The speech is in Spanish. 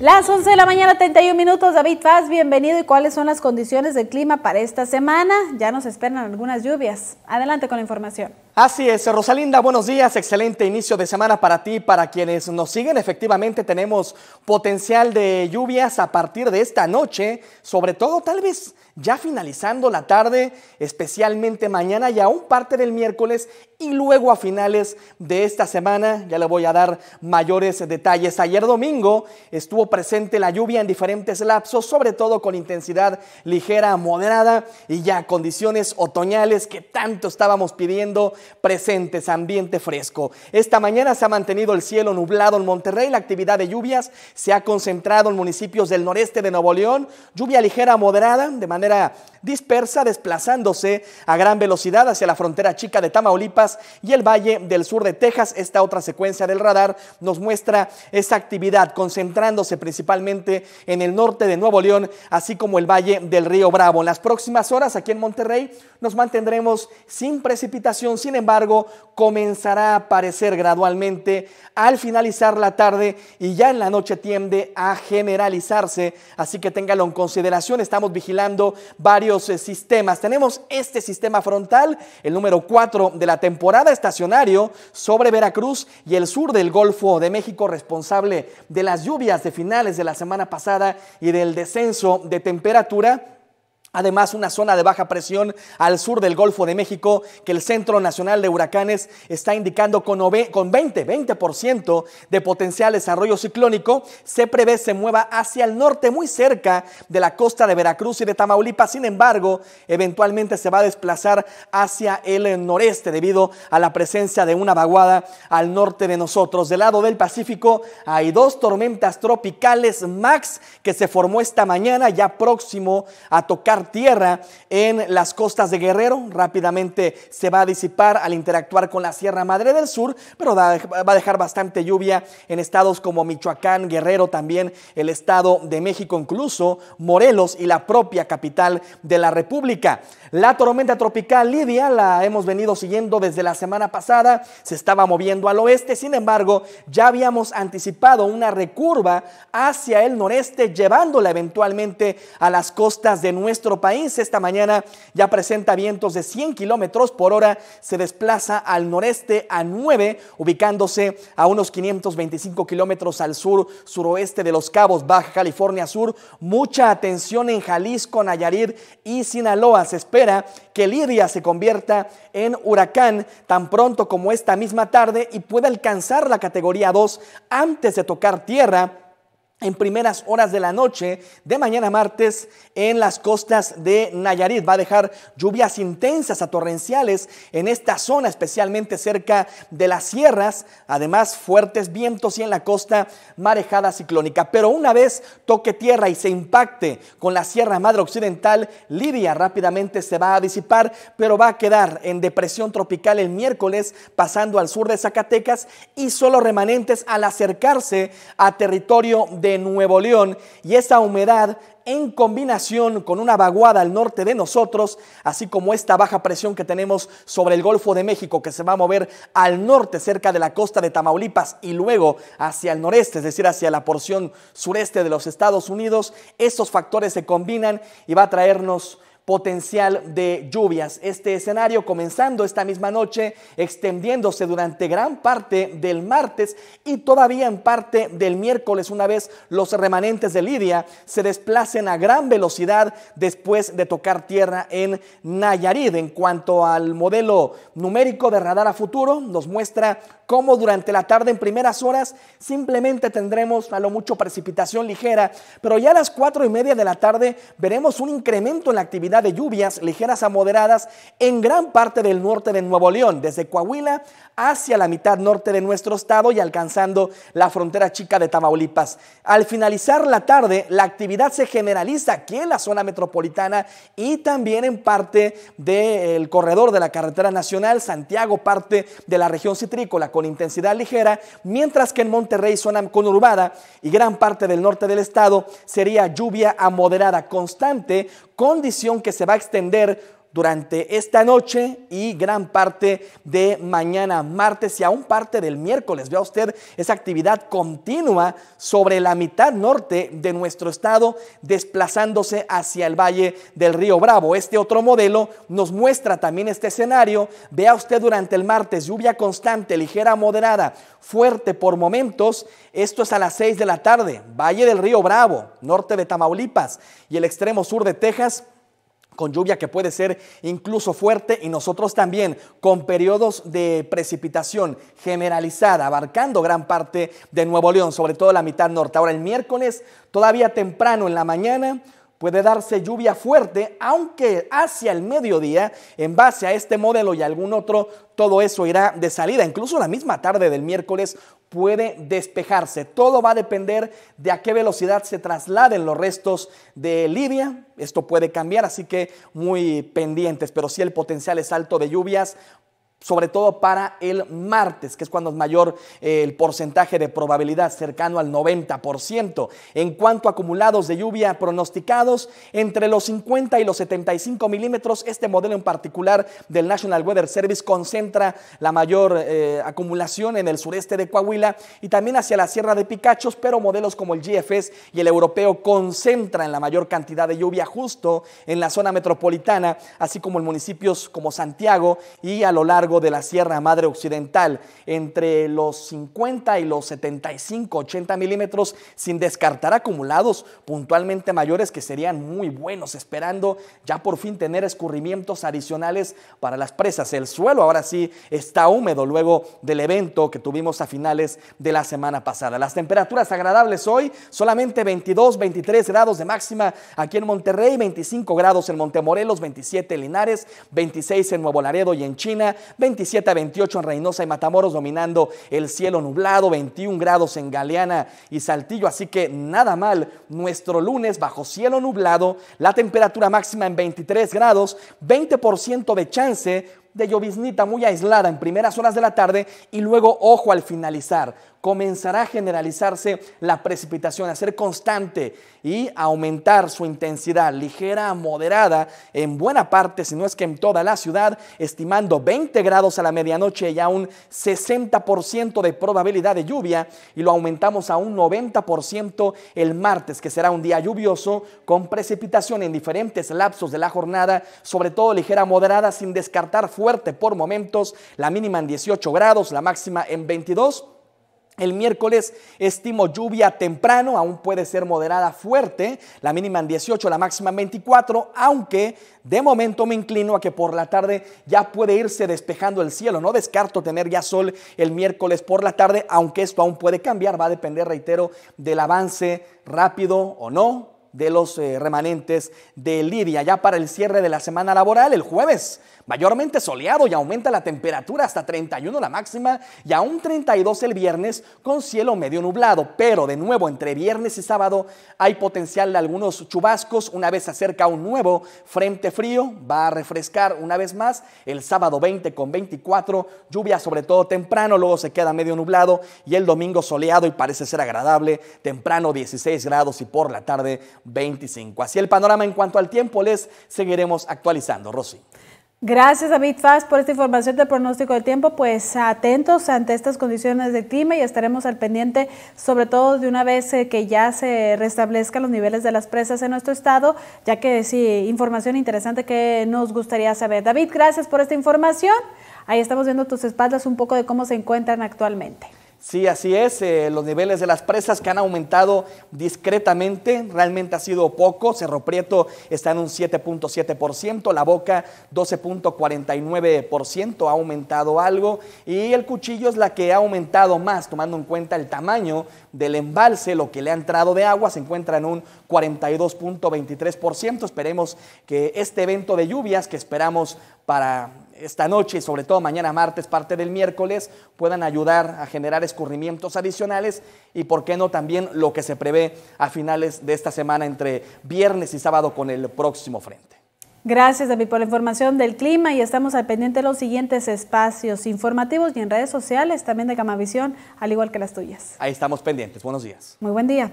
Las 11 de la mañana, 31 minutos. David Paz, bienvenido. ¿Y cuáles son las condiciones del clima para esta semana? Ya nos esperan algunas lluvias. Adelante con la información. Así es, Rosalinda, buenos días, excelente inicio de semana para ti, para quienes nos siguen. Efectivamente, tenemos potencial de lluvias a partir de esta noche, sobre todo tal vez ya finalizando la tarde, especialmente mañana y aún parte del miércoles y luego a finales de esta semana. Ya le voy a dar mayores detalles. Ayer domingo estuvo presente la lluvia en diferentes lapsos, sobre todo con intensidad ligera, moderada y ya condiciones otoñales que tanto estábamos pidiendo presentes, ambiente fresco. Esta mañana se ha mantenido el cielo nublado en Monterrey, la actividad de lluvias se ha concentrado en municipios del noreste de Nuevo León, lluvia ligera moderada de manera dispersa, desplazándose a gran velocidad hacia la frontera chica de Tamaulipas y el valle del sur de Texas. Esta otra secuencia del radar nos muestra esa actividad concentrándose principalmente en el norte de Nuevo León, así como el valle del río Bravo. En las próximas horas aquí en Monterrey nos mantendremos sin precipitación, sin embargo, comenzará a aparecer gradualmente al finalizar la tarde y ya en la noche tiende a generalizarse, así que téngalo en consideración. Estamos vigilando varios eh, sistemas. Tenemos este sistema frontal, el número 4 de la temporada estacionario sobre Veracruz y el sur del Golfo de México, responsable de las lluvias de finales de la semana pasada y del descenso de temperatura Además, una zona de baja presión al sur del Golfo de México que el Centro Nacional de Huracanes está indicando con 20, 20% de potencial desarrollo ciclónico, se prevé se mueva hacia el norte, muy cerca de la costa de Veracruz y de Tamaulipas. Sin embargo, eventualmente se va a desplazar hacia el noreste debido a la presencia de una vaguada al norte de nosotros. Del lado del Pacífico hay dos tormentas tropicales Max que se formó esta mañana, ya próximo a tocar tierra en las costas de Guerrero, rápidamente se va a disipar al interactuar con la Sierra Madre del Sur, pero va a dejar bastante lluvia en estados como Michoacán, Guerrero, también el Estado de México, incluso Morelos y la propia capital de la República. La tormenta tropical Lidia la hemos venido siguiendo desde la semana pasada, se estaba moviendo al oeste, sin embargo, ya habíamos anticipado una recurva hacia el noreste, llevándola eventualmente a las costas de nuestro país. Esta mañana ya presenta vientos de 100 kilómetros por hora. Se desplaza al noreste a 9, ubicándose a unos 525 kilómetros al sur, suroeste de Los Cabos, Baja California Sur. Mucha atención en Jalisco, Nayarit y Sinaloa. Se espera que Lidia se convierta en huracán tan pronto como esta misma tarde y pueda alcanzar la categoría 2 antes de tocar tierra en primeras horas de la noche de mañana martes en las costas de Nayarit. Va a dejar lluvias intensas a torrenciales en esta zona, especialmente cerca de las sierras. Además, fuertes vientos y en la costa marejada ciclónica. Pero una vez toque tierra y se impacte con la Sierra Madre Occidental, Lidia rápidamente se va a disipar, pero va a quedar en depresión tropical el miércoles, pasando al sur de Zacatecas y solo remanentes al acercarse a territorio de Nuevo León y esa humedad en combinación con una vaguada al norte de nosotros, así como esta baja presión que tenemos sobre el Golfo de México que se va a mover al norte cerca de la costa de Tamaulipas y luego hacia el noreste, es decir, hacia la porción sureste de los Estados Unidos, estos factores se combinan y va a traernos potencial de lluvias. Este escenario comenzando esta misma noche, extendiéndose durante gran parte del martes y todavía en parte del miércoles, una vez los remanentes de Lidia se desplacen a gran velocidad después de tocar tierra en Nayarit. En cuanto al modelo numérico de radar a futuro, nos muestra cómo durante la tarde en primeras horas simplemente tendremos a lo mucho precipitación ligera, pero ya a las cuatro y media de la tarde veremos un incremento en la actividad de lluvias ligeras a moderadas en gran parte del norte de Nuevo León, desde Coahuila hacia la mitad norte de nuestro estado y alcanzando la frontera chica de Tamaulipas. Al finalizar la tarde, la actividad se generaliza aquí en la zona metropolitana y también en parte del corredor de la carretera nacional Santiago, parte de la región citrícola con intensidad ligera, mientras que en Monterrey, zona conurbada y gran parte del norte del estado, sería lluvia a moderada constante condición que se va a extender durante esta noche y gran parte de mañana martes y aún parte del miércoles. Vea usted esa actividad continua sobre la mitad norte de nuestro estado desplazándose hacia el valle del río Bravo. Este otro modelo nos muestra también este escenario. Vea usted durante el martes lluvia constante, ligera, moderada, fuerte por momentos. Esto es a las 6 de la tarde. Valle del río Bravo, norte de Tamaulipas y el extremo sur de Texas con lluvia que puede ser incluso fuerte y nosotros también con periodos de precipitación generalizada abarcando gran parte de Nuevo León, sobre todo la mitad norte. Ahora el miércoles todavía temprano en la mañana puede darse lluvia fuerte, aunque hacia el mediodía, en base a este modelo y algún otro, todo eso irá de salida. Incluso la misma tarde del miércoles puede despejarse. Todo va a depender de a qué velocidad se trasladen los restos de Libia. Esto puede cambiar, así que muy pendientes, pero si el potencial es alto de lluvias sobre todo para el martes, que es cuando es mayor eh, el porcentaje de probabilidad, cercano al 90%. En cuanto a acumulados de lluvia pronosticados, entre los 50 y los 75 milímetros, este modelo en particular del National Weather Service concentra la mayor eh, acumulación en el sureste de Coahuila y también hacia la Sierra de Picachos, pero modelos como el GFS y el europeo concentran la mayor cantidad de lluvia justo en la zona metropolitana, así como en municipios como Santiago y a lo largo de la Sierra Madre Occidental, entre los 50 y los 75, 80 milímetros, sin descartar acumulados puntualmente mayores que serían muy buenos, esperando ya por fin tener escurrimientos adicionales para las presas. El suelo ahora sí está húmedo luego del evento que tuvimos a finales de la semana pasada. Las temperaturas agradables hoy, solamente 22, 23 grados de máxima aquí en Monterrey, 25 grados en Montemorelos, 27 en Linares, 26 en Nuevo Laredo y en China, 27 a 28 en Reynosa y Matamoros dominando el cielo nublado, 21 grados en Galeana y Saltillo, así que nada mal nuestro lunes bajo cielo nublado, la temperatura máxima en 23 grados, 20% de chance de lloviznita muy aislada en primeras horas de la tarde y luego, ojo, al finalizar, comenzará a generalizarse la precipitación, a ser constante y aumentar su intensidad ligera a moderada en buena parte, si no es que en toda la ciudad, estimando 20 grados a la medianoche y a un 60% de probabilidad de lluvia y lo aumentamos a un 90% el martes, que será un día lluvioso con precipitación en diferentes lapsos de la jornada, sobre todo ligera a moderada sin descartar fuerza fuerte por momentos, la mínima en 18 grados, la máxima en 22. El miércoles estimo lluvia temprano, aún puede ser moderada fuerte, la mínima en 18, la máxima en 24, aunque de momento me inclino a que por la tarde ya puede irse despejando el cielo. No descarto tener ya sol el miércoles por la tarde, aunque esto aún puede cambiar, va a depender, reitero, del avance rápido o no de los eh, remanentes de Lidia. Ya para el cierre de la semana laboral, el jueves mayormente soleado y aumenta la temperatura hasta 31 la máxima y aún 32 el viernes con cielo medio nublado. Pero de nuevo, entre viernes y sábado hay potencial de algunos chubascos. Una vez se acerca un nuevo frente frío, va a refrescar una vez más el sábado 20 con 24, lluvia sobre todo temprano, luego se queda medio nublado y el domingo soleado y parece ser agradable, temprano 16 grados y por la tarde 25. Así el panorama en cuanto al tiempo les seguiremos actualizando. Rosy. Gracias David Faz por esta información del pronóstico del tiempo, pues atentos ante estas condiciones de clima y estaremos al pendiente sobre todo de una vez eh, que ya se restablezcan los niveles de las presas en nuestro estado, ya que sí, información interesante que nos gustaría saber. David, gracias por esta información. Ahí estamos viendo tus espaldas un poco de cómo se encuentran actualmente. Sí, así es. Eh, los niveles de las presas que han aumentado discretamente, realmente ha sido poco. Cerro Prieto está en un 7.7%, La Boca 12.49%, ha aumentado algo. Y el Cuchillo es la que ha aumentado más, tomando en cuenta el tamaño del embalse, lo que le ha entrado de agua, se encuentra en un 42.23%. Esperemos que este evento de lluvias que esperamos para esta noche y sobre todo mañana martes, parte del miércoles, puedan ayudar a generar escurrimientos adicionales y, por qué no, también lo que se prevé a finales de esta semana entre viernes y sábado con el próximo frente. Gracias, David, por la información del clima y estamos al pendiente de los siguientes espacios informativos y en redes sociales también de Gamavisión, al igual que las tuyas. Ahí estamos pendientes. Buenos días. Muy buen día.